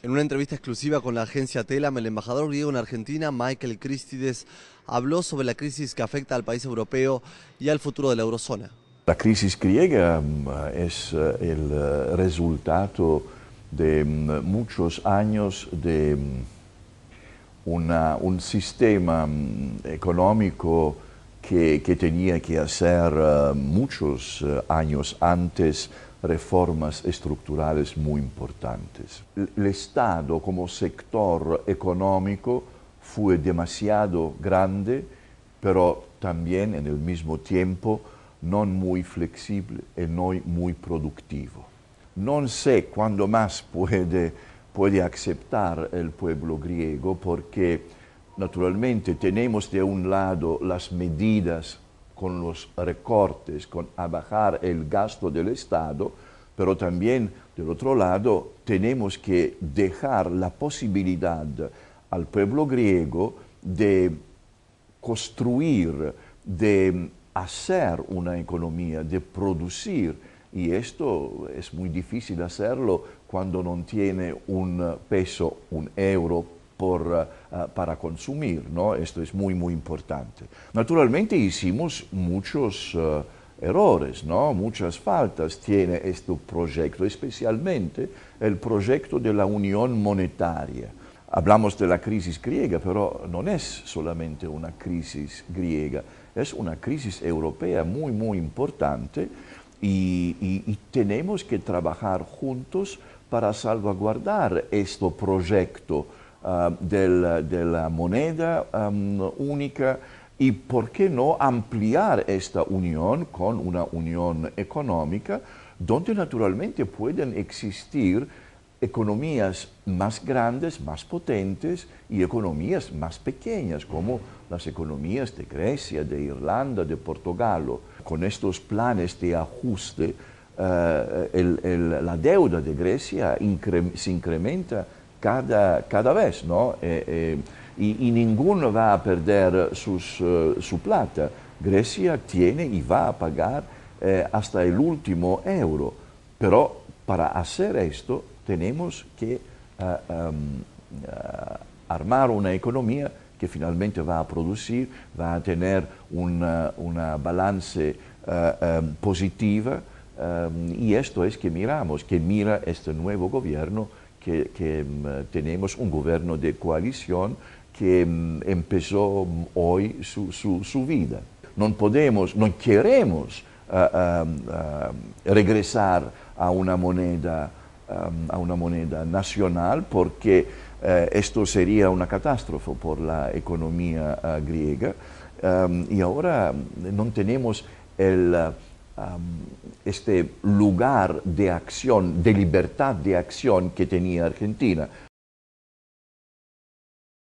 En una entrevista exclusiva con la agencia Telam, el embajador griego en Argentina, Michael Christides, habló sobre la crisis que afecta al país europeo y al futuro de la eurozona. La crisis griega eh, es eh, el eh, resultado de mm, muchos años de mm, un sistema mm, económico que, que, tenía que hacer muchos años antes reformas estructurales muy importantes. El Estado como sector económico fue demasiado grande, pero también en el mismo tiempo no muy flexible y e no muy productivo. No sé cuándo más puede, puede aceptar el pueblo griego porque naturalmente tenemos de un lado las medidas con los recortes, con a bajar el gasto del Estado, pero también, del otro lado, tenemos que dejar la posibilidad al pueblo griego de construir, de hacer una economía, de producir. Y esto es muy difícil hacerlo cuando no tiene un peso, un euro por, eh, eh, para consumir, ¿no? Esto es muy, muy importante. Naturalmente hicimos muchos eh, errores, ¿no? Muchas faltas tiene este proyecto, especialmente el proyecto de la unión monetaria. Hablamos de la crisis griega, pero no es solamente una crisis griega, es una crisis europea muy, muy importante y tenemos que trabajar juntos para salvaguardar este proyecto Ah, de la moneda única y, ¿por qué no, ampliar esta unión con una unión económica donde naturalmente pueden existir economías más grandes, más potentes y economías más pequeñas, como las economías de Grecia, de Irlanda, de Portugal. Con estos planes de ajuste, ah, la deuda de Grecia se incrementa cada, cada vez, ¿no? Eh, eh, y, y, ninguno va a perdere eh, su plata. Grecia tiene e va a pagare eh, hasta el último euro, Però per fare questo, tenemos che uh, eh, um, uh, eh, armar una economia che finalmente va a producir, va a tener una, una balance um, positiva um, y esto es que miramos, que mira este nuevo gobierno que, mm, tenemos un gobierno de coalición que mm, empezó mm, hoy su, vida. No podemos, no queremos ah, ah, ah, regresar a una moneda, a una moneda nacional porque eh, esto sería una catástrofe por la economía griega y ahora no tenemos el, este lugar de acción, de libertad de acción que tenía Argentina.